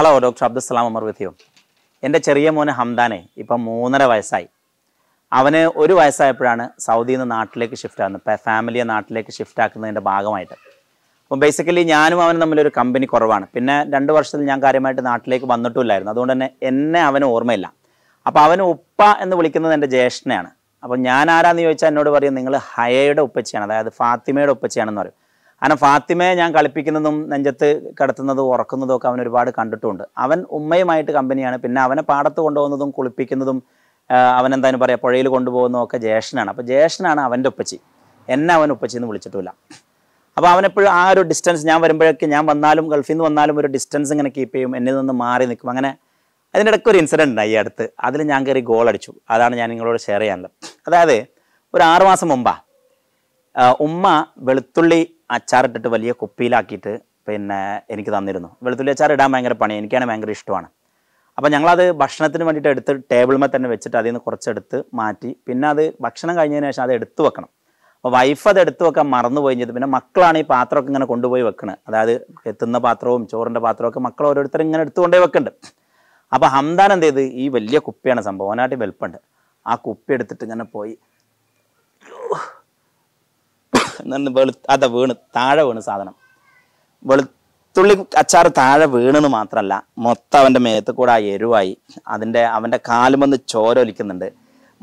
hello doctor Abdussalam Amar വിധിയോ എൻ്റെ ചെറിയ മോന് ഹംദാനെ ഇപ്പം മൂന്നര വയസ്സായി അവന് ഒരു വയസ്സായപ്പോഴാണ് സൗദിയിൽ നിന്ന് നാട്ടിലേക്ക് ഷിഫ്റ്റ് ആകുന്നത് ഇപ്പം ഫാമിലിയെ നാട്ടിലേക്ക് ഷിഫ്റ്റ് ആക്കുന്നതിൻ്റെ ഭാഗമായിട്ട് അപ്പം ബേസിക്കലി ഞാനും അവനും തമ്മിലൊരു കമ്പനി കുറവാണ് പിന്നെ രണ്ട് വർഷത്തിൽ ഞാൻ കാര്യമായിട്ട് നാട്ടിലേക്ക് വന്നിട്ടില്ലായിരുന്നു അതുകൊണ്ട് തന്നെ എന്നെ അവന് ഓർമ്മയില്ല അപ്പോൾ അവന് ഉപ്പ എന്ന് വിളിക്കുന്നത് എൻ്റെ ജ്യേഷ്ഠനെയാണ് അപ്പോൾ ഞാൻ ആരാന്ന് ചോദിച്ചാൽ എന്നോട് പറയും നിങ്ങൾ ഹയയുടെ ഉപ്പച്ചയാണ് അതായത് ഫാത്തിമയുടെ ഉപ്പച്ചയാണെന്ന് പറയും കാരണം ഫാത്തിമയെ ഞാൻ കളിപ്പിക്കുന്നതും നെഞ്ചത്ത് കിടത്തുന്നതും ഉറക്കുന്നതും ഒക്കെ അവൻ ഒരുപാട് കണ്ടിട്ടുണ്ട് അവൻ ഉമ്മയുമായിട്ട് കമ്പനിയാണ് പിന്നെ അവനെ പാടത്ത് കൊണ്ടുപോകുന്നതും കുളിപ്പിക്കുന്നതും അവൻ എന്താണ് പറയുക പുഴയിൽ കൊണ്ടുപോകുന്നതും ഒക്കെ ജേഷനാണ് അപ്പോൾ ജേഷനാണ് അവൻ്റെ ഉപ്പച്ചി എന്നെ അവൻ ഉപ്പച്ചി എന്ന് വിളിച്ചിട്ടില്ല അപ്പോൾ അവനെപ്പോഴും ആ ഒരു ഡിസ്റ്റൻസ് ഞാൻ വരുമ്പോഴേക്ക് ഞാൻ വന്നാലും ഗൾഫിൽ നിന്ന് വന്നാലും ഒരു ഡിസ്റ്റൻസ് ഇങ്ങനെ കീപ്പ് ചെയ്യും എന്നിൽ നിന്ന് മാറി നിൽക്കും അങ്ങനെ അതിൻ്റെ ഇടയ്ക്ക് ഒരു ഇൻസിഡൻ്റ് ഉണ്ടായി അടുത്ത് അതിൽ ഞാൻ കയറി ഗോൾ അടിച്ചു അതാണ് ഞാൻ നിങ്ങളോട് ഷെയർ ചെയ്യാനുള്ളത് അതായത് ഒരു ആറുമാസം മുമ്പാണ് ഉമ്മ വെളുത്തുള്ളി അച്ചാറിട്ടിട്ട് വലിയ കുപ്പിയിലാക്കിയിട്ട് പിന്നെ എനിക്ക് തന്നിരുന്നു വെളുത്തുള്ളി അച്ചാർ ഇടാൻ ഭയങ്കര പണി എനിക്കാണ് ഭയങ്കര ഇഷ്ടമാണ് അപ്പോൾ ഞങ്ങളത് ഭക്ഷണത്തിന് വേണ്ടിയിട്ട് എടുത്ത് ടേബിൾമേൽ തന്നെ വെച്ചിട്ട് അതിൽ നിന്ന് കുറച്ചെടുത്ത് മാറ്റി പിന്നെ അത് ഭക്ഷണം കഴിഞ്ഞതിന് ശേഷം അത് എടുത്തു വെക്കണം അപ്പോൾ വൈഫ് അത് എടുത്തു വെക്കാൻ മറന്നു പോയി പിന്നെ മക്കളാണ് ഈ പാത്രമൊക്കെ ഇങ്ങനെ കൊണ്ടുപോയി വെക്കുന്നത് അതായത് എത്തുന്ന പാത്രവും ചോറിൻ്റെ പാത്രമൊക്കെ മക്കൾ ഓരോരുത്തരും ഇങ്ങനെ എടുത്തുകൊണ്ടേ വെക്കുന്നുണ്ട് അപ്പോൾ ഹംദാൻ എന്ത് ചെയ്ത് ഈ വലിയ കുപ്പിയാണ് സംഭവം ഓനാട്ടി വെൽപ്പുണ്ട് ആ കുപ്പി എടുത്തിട്ട് ഇങ്ങനെ പോയി എന്ന് വെളു അത വീണ് താഴെ വീണ് സാധനം വെളുത്തുള്ളി അച്ചാർ താഴെ വീണെന്ന് മാത്രമല്ല മൊത്തം അവൻ്റെ മേത്ത് കൂടെ ആ എരുവായി അതിൻ്റെ അവൻ്റെ കാലുമെന്ന് ചോര ഒലിക്കുന്നുണ്ട്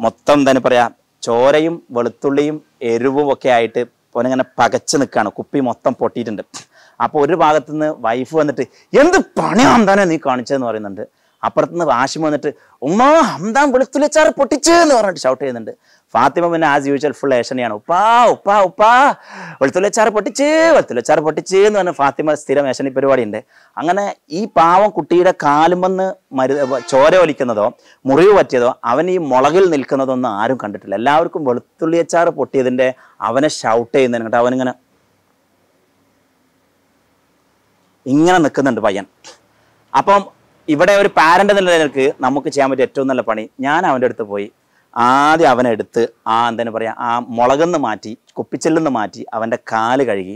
മൊത്തം തന്നെ പറയാ ചോരയും വെളുത്തുള്ളിയും എരിവും ഒക്കെ ആയിട്ട് പോനിങ്ങനെ പകച്ച് നിൽക്കുകയാണ് കുപ്പി മൊത്തം പൊട്ടിയിട്ടുണ്ട് അപ്പോൾ ഒരു ഭാഗത്തുനിന്ന് വൈഫ് വന്നിട്ട് എന്ത് പണിയാന്താനേ നീ കാണിച്ചതെന്ന് പറയുന്നുണ്ട് അപ്പുറത്തുനിന്ന് വാശി വന്നിട്ട് ഉമ്മാ ഹംദാം വെളുത്തുള്ളിച്ചാറ് പൊട്ടിച്ച് എന്ന് പറഞ്ഞിട്ട് ഷൗട്ട് ചെയ്യുന്നുണ്ട് ഫാത്തിമ പിന്നെ ആസ് യൂഷ്വൽ ഫുൾ ഏഷനെയാണ് ഉപ്പാ ഉപ്പാ ഉപ്പാ വെളുത്തുള്ളിച്ചാറ് പൊട്ടിച്ച് വെളുത്തുള്ളിച്ചാറ് പൊട്ടിച്ച് എന്ന് പറഞ്ഞ ഫാത്തിമ സ്ഥിരം ഏഷണി പരിപാടിയുണ്ട് അങ്ങനെ ഈ പാവം കുട്ടിയുടെ വന്ന് മരു ചോര ഒലിക്കുന്നതോ മുറിവ് പറ്റിയതോ അവൻ ഈ മുളകിൽ നിൽക്കുന്നതോ ഒന്നും ആരും കണ്ടിട്ടില്ല എല്ലാവർക്കും വെളുത്തുള്ളിയച്ചാറ് പൊട്ടിയതിൻ്റെ അവനെ ഷൗട്ട് ചെയ്യുന്നതിന് കേട്ടോ അവനിങ്ങനെ ഇങ്ങനെ നിൽക്കുന്നുണ്ട് പയ്യൻ അപ്പം ഇവിടെ ഒരു പാരന്റ് എന്നുള്ള നിലക്ക് നമുക്ക് ചെയ്യാൻ പറ്റിയ ഏറ്റവും നല്ല പണി ഞാൻ അവൻ്റെ അടുത്ത് പോയി ആദ്യം അവനെ ആ എന്താണ് പറയുക ആ മുളകെന്ന് മാറ്റി കുപ്പിച്ചെല്ലെന്ന് മാറ്റി അവൻ്റെ കാല് കഴുകി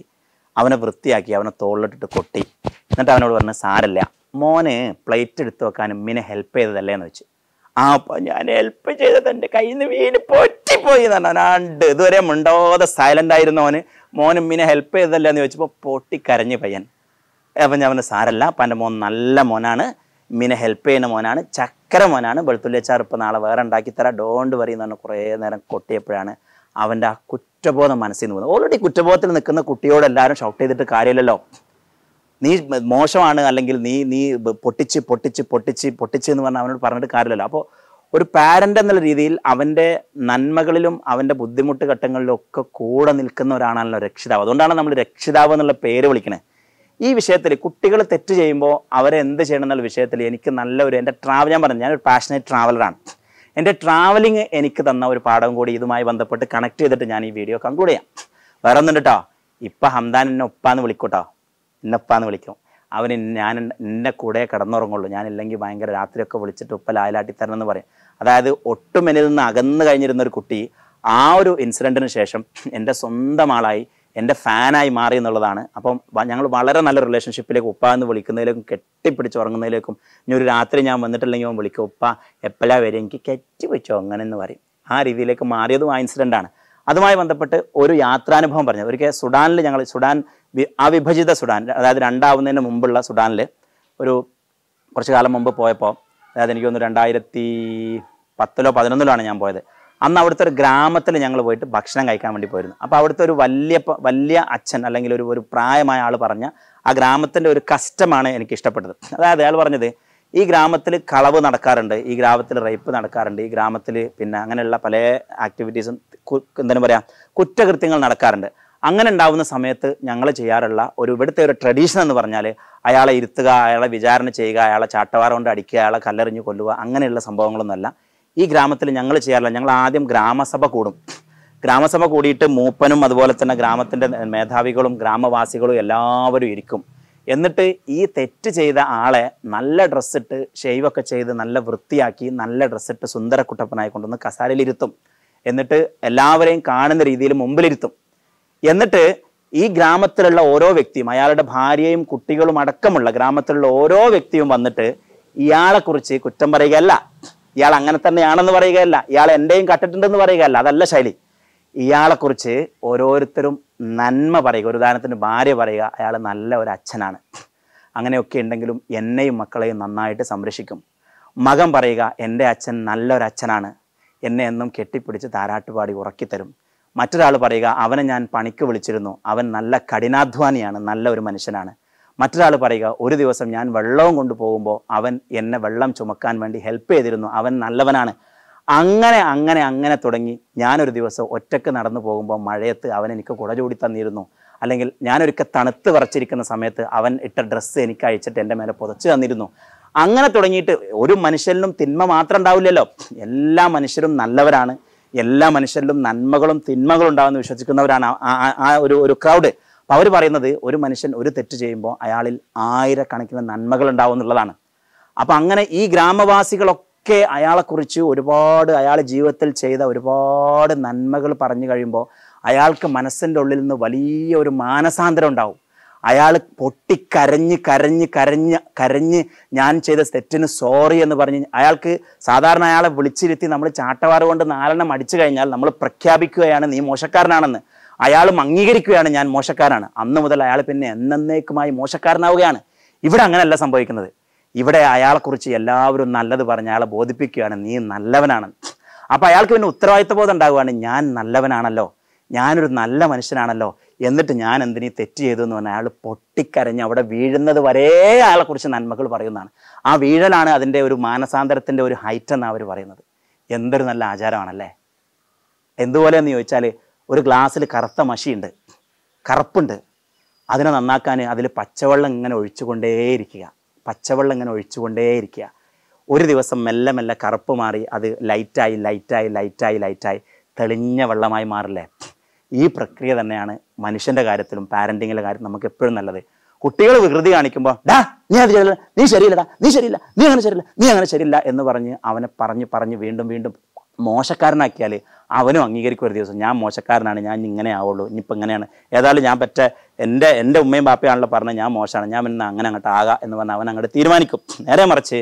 അവനെ വൃത്തിയാക്കി അവനെ തോളിലിട്ടിട്ട് കൊട്ടി എന്നിട്ട് അവനോട് പറഞ്ഞ സാരല്ല മോന് പ്ലേറ്റ് എടുത്ത് വെക്കാൻ മിനെ ഹെൽപ്പ് ചെയ്തതല്ലേ എന്ന് വെച്ച് ആ ഞാൻ ഹെൽപ്പ് ചെയ്തത് എൻ്റെ കയ്യിൽ നിന്ന് വീണ് പൊറ്റിപ്പോയി എന്ന് പറഞ്ഞു അവനാണ്ട് ഇതുവരെ മുണ്ടാതെ സൈലൻ്റ് ആയിരുന്നു അവന് മോൻ ഉമ്മിനെ ഹെൽപ്പ് ചെയ്തതല്ലേ എന്ന് ചോദിച്ചപ്പോൾ പൊട്ടിക്കരഞ്ഞ് പയ്യൻ അപ്പം ഞാൻ അവൻ്റെ സാരല്ല അപ്പം എൻ്റെ മോൻ നല്ല മോനാണ് മിനെ ഹെൽപ്പ് ചെയ്യുന്ന മോനാണ് ചക്കര മോനാണ് അച്ചാർ ഇപ്പം നാളെ വേറെ ഉണ്ടാക്കി തരാം ഡോണ്ട് വറി എന്ന് പറഞ്ഞാൽ കുറേ നേരം കൊട്ടിയപ്പോഴാണ് അവൻ്റെ ആ കുറ്റബോധം മനസ്സിൽ നിന്ന് പോകുന്നത് ഓൾറെഡി കുറ്റബോധത്തിൽ നിൽക്കുന്ന കുട്ടിയോട് എല്ലാവരും ഷൗട്ട് ചെയ്തിട്ട് കാര്യമില്ലല്ലോ നീ മോശമാണ് അല്ലെങ്കിൽ നീ നീ പൊട്ടിച്ച് പൊട്ടിച്ച് പൊട്ടിച്ച് പൊട്ടിച്ച് എന്ന് പറഞ്ഞാൽ അവനോട് പറഞ്ഞിട്ട് കാര്യമില്ലല്ലോ അപ്പോൾ ഒരു പാരൻ്റ് എന്നുള്ള രീതിയിൽ അവൻ്റെ നന്മകളിലും അവൻ്റെ ബുദ്ധിമുട്ട് ഘട്ടങ്ങളിലും ഒക്കെ കൂടെ നിൽക്കുന്ന ഒരാളാണല്ലോ രക്ഷിതാവ് അതുകൊണ്ടാണ് നമ്മൾ രക്ഷിതാവ് എന്നുള്ള പേര് വിളിക്കുന്നത് ഈ വിഷയത്തിൽ കുട്ടികൾ തെറ്റ് ചെയ്യുമ്പോൾ അവരെ എന്ത് ചെയ്യണം എന്നുള്ള വിഷയത്തിൽ എനിക്ക് നല്ലൊരു എൻ്റെ ട്രാവൽ ഞാൻ പറഞ്ഞു ഞാനൊരു പാഷനേറ്റ് ട്രാവലറാണ് എൻ്റെ ട്രാവലിംഗ് എനിക്ക് തന്ന ഒരു പാഠം കൂടി ഇതുമായി ബന്ധപ്പെട്ട് കണക്ട് ചെയ്തിട്ട് ഞാൻ ഈ വീഡിയോ കൺക്ലൂഡ് ചെയ്യാം വേറെ ഒന്നും കേട്ടോ ഇപ്പം ഹംദാൻ എന്നെ ഉപ്പാന്ന് വിളിക്കൂട്ടോ എന്നെ ഉപ്പാന്ന് വിളിക്കും അവന് ഞാൻ എൻ്റെ കൂടെ കിടന്നുറങ്ങുള്ളൂ ഞാനില്ലെങ്കിൽ ഭയങ്കര രാത്രിയൊക്കെ വിളിച്ചിട്ട് ഉപ്പ ലായലാട്ടി തരണം എന്ന് പറയും അതായത് ഒട്ടുമെനിൽ നിന്ന് അകന്നു കഴിഞ്ഞിരുന്ന ഒരു കുട്ടി ആ ഒരു ഇൻസിഡൻറ്റിന് ശേഷം എൻ്റെ സ്വന്തം ആളായി എൻ്റെ ഫാനായി മാറി എന്നുള്ളതാണ് അപ്പം ഞങ്ങൾ വളരെ നല്ല റിലേഷൻഷിപ്പിലേക്ക് ഉപ്പ എന്ന് വിളിക്കുന്നതിലേക്കും കെട്ടിപ്പിടിച്ച് ഉറങ്ങുന്നതിലേക്കും ഇനി ഒരു രാത്രി ഞാൻ വന്നിട്ടില്ലെങ്കിൽ അവൻ വിളിക്കും ഉപ്പ എപ്പോഴാ വരും എനിക്ക് കെറ്റിപ്പിടിച്ചോ അങ്ങനെ എന്ന് പറയും ആ രീതിയിലേക്ക് മാറിയതും ആ ഇൻസിഡൻ്റ് ആണ് അതുമായി ബന്ധപ്പെട്ട് ഒരു യാത്രാനുഭവം പറഞ്ഞു ഒരിക്കൽ സുഡാനിൽ ഞങ്ങൾ സുഡാൻ അവിഭജിത സുഡാൻ അതായത് രണ്ടാവുന്നതിന് മുമ്പുള്ള സുഡാനിൽ ഒരു കുറച്ച് കാലം മുമ്പ് പോയപ്പോൾ അതായത് എനിക്ക് തോന്നുന്നു രണ്ടായിരത്തി പത്തിലോ ആണ് ഞാൻ പോയത് അന്ന് അവിടുത്തെ ഒരു ഗ്രാമത്തിൽ ഞങ്ങൾ പോയിട്ട് ഭക്ഷണം കഴിക്കാൻ വേണ്ടി പോയിരുന്നു അപ്പോൾ അവിടുത്തെ ഒരു വലിയ വലിയ അച്ഛൻ അല്ലെങ്കിൽ ഒരു ഒരു പ്രായമായ ആൾ പറഞ്ഞ ആ ഗ്രാമത്തിൻ്റെ ഒരു കസ്റ്റമാണ് എനിക്ക് ഇഷ്ടപ്പെട്ടത് അതായത് അയാൾ പറഞ്ഞത് ഈ ഗ്രാമത്തിൽ കളവ് നടക്കാറുണ്ട് ഈ ഗ്രാമത്തിൽ റേപ്പ് നടക്കാറുണ്ട് ഈ ഗ്രാമത്തിൽ പിന്നെ അങ്ങനെയുള്ള പല ആക്ടിവിറ്റീസും എന്താണ് പറയുക കുറ്റകൃത്യങ്ങൾ നടക്കാറുണ്ട് അങ്ങനെ ഉണ്ടാവുന്ന സമയത്ത് ഞങ്ങൾ ചെയ്യാറുള്ള ഒരു ഇവിടുത്തെ ഒരു ട്രഡീഷൻ എന്ന് പറഞ്ഞാൽ അയാളെ ഇരുത്തുക അയാളെ വിചാരണ ചെയ്യുക അയാളെ ചാട്ടവാറ കൊണ്ട് അടിക്കുക അയാളെ കല്ലെറിഞ്ഞ് കൊല്ലുക അങ്ങനെയുള്ള സംഭവങ്ങളൊന്നുമല്ല ഈ ഗ്രാമത്തിൽ ഞങ്ങൾ ചെയ്യാറില്ല ഞങ്ങൾ ആദ്യം ഗ്രാമസഭ കൂടും ഗ്രാമസഭ കൂടിയിട്ട് മൂപ്പനും അതുപോലെ തന്നെ ഗ്രാമത്തിൻ്റെ മേധാവികളും ഗ്രാമവാസികളും എല്ലാവരും ഇരിക്കും എന്നിട്ട് ഈ തെറ്റ് ചെയ്ത ആളെ നല്ല ഡ്രസ്സിട്ട് ഷെയ്വൊക്കെ ചെയ്ത് നല്ല വൃത്തിയാക്കി നല്ല ഡ്രസ്സിട്ട് സുന്ദരക്കുട്ടപ്പനായി കൊണ്ടുവന്ന് കസാരയിലിരുത്തും എന്നിട്ട് എല്ലാവരെയും കാണുന്ന രീതിയിൽ മുമ്പിലിരുത്തും എന്നിട്ട് ഈ ഗ്രാമത്തിലുള്ള ഓരോ വ്യക്തിയും അയാളുടെ ഭാര്യയും കുട്ടികളും അടക്കമുള്ള ഗ്രാമത്തിലുള്ള ഓരോ വ്യക്തിയും വന്നിട്ട് ഇയാളെക്കുറിച്ച് കുറ്റം പറയുകയല്ല ഇയാൾ അങ്ങനെ തന്നെയാണെന്ന് പറയുകയല്ല ഇയാൾ എൻ്റെയും കട്ടിട്ടുണ്ടെന്ന് പറയുകയല്ല അതല്ല ശൈലി ഇയാളെക്കുറിച്ച് ഓരോരുത്തരും നന്മ പറയുക ഒരു ഉദാഹരണത്തിന് ഭാര്യ പറയുക അയാൾ നല്ല ഒരു അച്ഛനാണ് അങ്ങനെയൊക്കെ ഉണ്ടെങ്കിലും എന്നെയും മക്കളെയും നന്നായിട്ട് സംരക്ഷിക്കും മകൻ പറയുക എൻ്റെ അച്ഛൻ നല്ലൊരു അച്ഛനാണ് എന്നെ എന്നും കെട്ടിപ്പിടിച്ച് താരാട്ടുപാടി ഉറക്കിത്തരും മറ്റൊരാൾ പറയുക അവനെ ഞാൻ പണിക്ക് വിളിച്ചിരുന്നു അവൻ നല്ല കഠിനാധ്വാനിയാണ് നല്ല ഒരു മനുഷ്യനാണ് മറ്റൊരാൾ പറയുക ഒരു ദിവസം ഞാൻ വെള്ളവും കൊണ്ടുപോകുമ്പോൾ അവൻ എന്നെ വെള്ളം ചുമക്കാൻ വേണ്ടി ഹെൽപ്പ് ചെയ്തിരുന്നു അവൻ നല്ലവനാണ് അങ്ങനെ അങ്ങനെ അങ്ങനെ തുടങ്ങി ഞാനൊരു ദിവസം ഒറ്റക്ക് നടന്നു പോകുമ്പോൾ മഴയത്ത് അവൻ എനിക്ക് കുട ചൂടി തന്നിരുന്നു അല്ലെങ്കിൽ ഞാനൊരിക്കൽ തണുത്ത് വറച്ചിരിക്കുന്ന സമയത്ത് അവൻ ഇട്ട ഡ്രസ്സ് എനിക്ക് അയച്ചിട്ട് എൻ്റെ മേലെ പുതച്ചു തന്നിരുന്നു അങ്ങനെ തുടങ്ങിയിട്ട് ഒരു മനുഷ്യരിലും തിന്മ മാത്രം ഉണ്ടാവില്ലല്ലോ എല്ലാ മനുഷ്യരും നല്ലവരാണ് എല്ലാ മനുഷ്യരിലും നന്മകളും തിന്മകളും ഉണ്ടാവുമെന്ന് വിശ്വസിക്കുന്നവരാണ് ആ ഒരു ഒരു ക്രൗഡ് അപ്പോൾ അവർ പറയുന്നത് ഒരു മനുഷ്യൻ ഒരു തെറ്റ് ചെയ്യുമ്പോൾ അയാളിൽ ആയിരക്കണക്കിന് നന്മകൾ ഉണ്ടാവും എന്നുള്ളതാണ് അപ്പോൾ അങ്ങനെ ഈ ഗ്രാമവാസികളൊക്കെ അയാളെക്കുറിച്ച് ഒരുപാട് അയാൾ ജീവിതത്തിൽ ചെയ്ത ഒരുപാട് നന്മകൾ പറഞ്ഞു കഴിയുമ്പോൾ അയാൾക്ക് മനസ്സിൻ്റെ ഉള്ളിൽ നിന്ന് വലിയ ഒരു മാനസാന്തരം ഉണ്ടാവും അയാൾ പൊട്ടിക്കരഞ്ഞ് കരഞ്ഞ് കരഞ്ഞ് കരഞ്ഞ് ഞാൻ ചെയ്ത തെറ്റിന് സോറി എന്ന് പറഞ്ഞ് അയാൾക്ക് സാധാരണ അയാളെ വിളിച്ചിരുത്തി നമ്മൾ ചാട്ടവാറ് കൊണ്ട് നാലെണ്ണം അടിച്ചു കഴിഞ്ഞാൽ നമ്മൾ പ്രഖ്യാപിക്കുകയാണ് നീ മോശക്കാരനാണെന്ന് അയാളും അംഗീകരിക്കുകയാണ് ഞാൻ മോശക്കാരാണ് അന്ന് മുതൽ അയാൾ പിന്നെ എന്നേക്കുമായി മോശക്കാരനാവുകയാണ് ഇവിടെ അങ്ങനെയല്ല സംഭവിക്കുന്നത് ഇവിടെ അയാളെക്കുറിച്ച് എല്ലാവരും നല്ലത് പറഞ്ഞ് അയാളെ ബോധിപ്പിക്കുകയാണ് നീ നല്ലവനാണ് അപ്പോൾ അയാൾക്ക് പിന്നെ ബോധം ഉണ്ടാകുകയാണ് ഞാൻ നല്ലവനാണല്ലോ ഞാനൊരു നല്ല മനുഷ്യനാണല്ലോ എന്നിട്ട് ഞാൻ എന്തിനീ തെറ്റ് ചെയ്തു എന്ന് പറഞ്ഞാൽ അയാൾ പൊട്ടിക്കരഞ്ഞ് അവിടെ വീഴുന്നത് വരെ അയാളെക്കുറിച്ച് നന്മകൾ പറയുന്നതാണ് ആ വീഴലാണ് അതിൻ്റെ ഒരു മാനസാന്തരത്തിൻ്റെ ഒരു ഹൈറ്റ് എന്നാണ് അവർ പറയുന്നത് എന്തൊരു നല്ല ആചാരമാണല്ലേ എന്തുപോലെയെന്ന് ചോദിച്ചാൽ ഒരു ഗ്ലാസ്സിൽ കറുത്ത മഷിയുണ്ട് കറുപ്പുണ്ട് അതിനെ നന്നാക്കാൻ അതിൽ പച്ചവെള്ളം ഇങ്ങനെ ഒഴിച്ചുകൊണ്ടേയിരിക്കുക പച്ചവെള്ളം ഇങ്ങനെ ഒഴിച്ചുകൊണ്ടേയിരിക്കുക ഒരു ദിവസം മെല്ലെ മെല്ലെ കറുപ്പ് മാറി അത് ലൈറ്റായി ലൈറ്റായി ലൈറ്റായി ലൈറ്റായി തെളിഞ്ഞ വെള്ളമായി മാറില്ലേ ഈ പ്രക്രിയ തന്നെയാണ് മനുഷ്യൻ്റെ കാര്യത്തിലും പാരൻറ്റിങ്ങിലെ കാര്യം നമുക്ക് എപ്പോഴും നല്ലത് കുട്ടികൾ വികൃതി കാണിക്കുമ്പോൾ ഡാ നീ അത് ചെയ്തില്ല നീ ശരിയില്ലടാ നീ ശരിയില്ല നീ അങ്ങനെ ശരിയില്ല നീ അങ്ങനെ ശരിയില്ല എന്ന് പറഞ്ഞ് അവനെ പറഞ്ഞ് പറഞ്ഞ് വീണ്ടും വീണ്ടും മോശക്കാരനാക്കിയാൽ അവനും അംഗീകരിക്കും ഒരു ദിവസം ഞാൻ മോശക്കാരനാണ് ഞാൻ ഇങ്ങനെ ആവുള്ളൂ ഇനിയിപ്പോൾ ഇങ്ങനെയാണ് ഏതായാലും ഞാൻ പറ്റ എൻ്റെ എൻ്റെ ഉമ്മയും പാപ്പയാണല്ലോ പറഞ്ഞത് ഞാൻ മോശമാണ് ഞാൻ ഇന്ന് അങ്ങനെ അങ്ങോട്ട് ആകാം എന്ന് പറഞ്ഞാൽ അവൻ അങ്ങോട്ട് തീരുമാനിക്കും നേരെ മറിച്ച്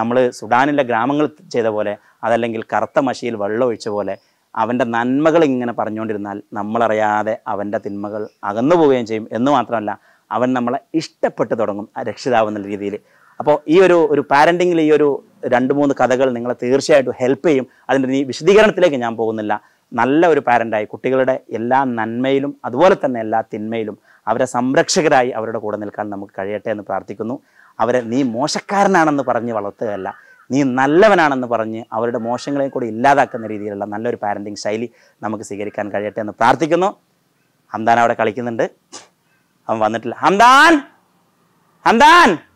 നമ്മൾ സുഡാനിലെ ഗ്രാമങ്ങൾ ചെയ്ത പോലെ അതല്ലെങ്കിൽ കറുത്ത മഷിയിൽ വെള്ളം ഒഴിച്ച പോലെ അവൻ്റെ നന്മകൾ ഇങ്ങനെ പറഞ്ഞുകൊണ്ടിരുന്നാൽ നമ്മളറിയാതെ അവൻ്റെ തിന്മകൾ അകന്നു പോവുകയും ചെയ്യും എന്ന് മാത്രമല്ല അവൻ നമ്മളെ ഇഷ്ടപ്പെട്ടു തുടങ്ങും രക്ഷിതാവെന്നുള്ള രീതിയിൽ അപ്പോൾ ഈ ഒരു ഒരു പാരൻറ്റിങ്ങിൽ ഈ ഒരു രണ്ട് മൂന്ന് കഥകൾ നിങ്ങളെ തീർച്ചയായിട്ടും ഹെൽപ്പ് ചെയ്യും അതിൻ്റെ ഈ വിശദീകരണത്തിലേക്ക് ഞാൻ പോകുന്നില്ല നല്ല ഒരു പാരൻ്റായി കുട്ടികളുടെ എല്ലാ നന്മയിലും അതുപോലെ തന്നെ എല്ലാ തിന്മയിലും അവരെ സംരക്ഷകരായി അവരുടെ കൂടെ നിൽക്കാൻ നമുക്ക് കഴിയട്ടെ എന്ന് പ്രാർത്ഥിക്കുന്നു അവരെ നീ മോശക്കാരനാണെന്ന് പറഞ്ഞ് വളർത്തുകയല്ല നീ നല്ലവനാണെന്ന് പറഞ്ഞ് അവരുടെ മോശങ്ങളെയും കൂടി ഇല്ലാതാക്കുന്ന രീതിയിലുള്ള നല്ലൊരു പാരൻറ്റിങ് ശൈലി നമുക്ക് സ്വീകരിക്കാൻ കഴിയട്ടെ എന്ന് പ്രാർത്ഥിക്കുന്നു ഹംദാൻ അവിടെ കളിക്കുന്നുണ്ട് അവൻ വന്നിട്ടില്ല ഹംദാൻ ഹംദാൻ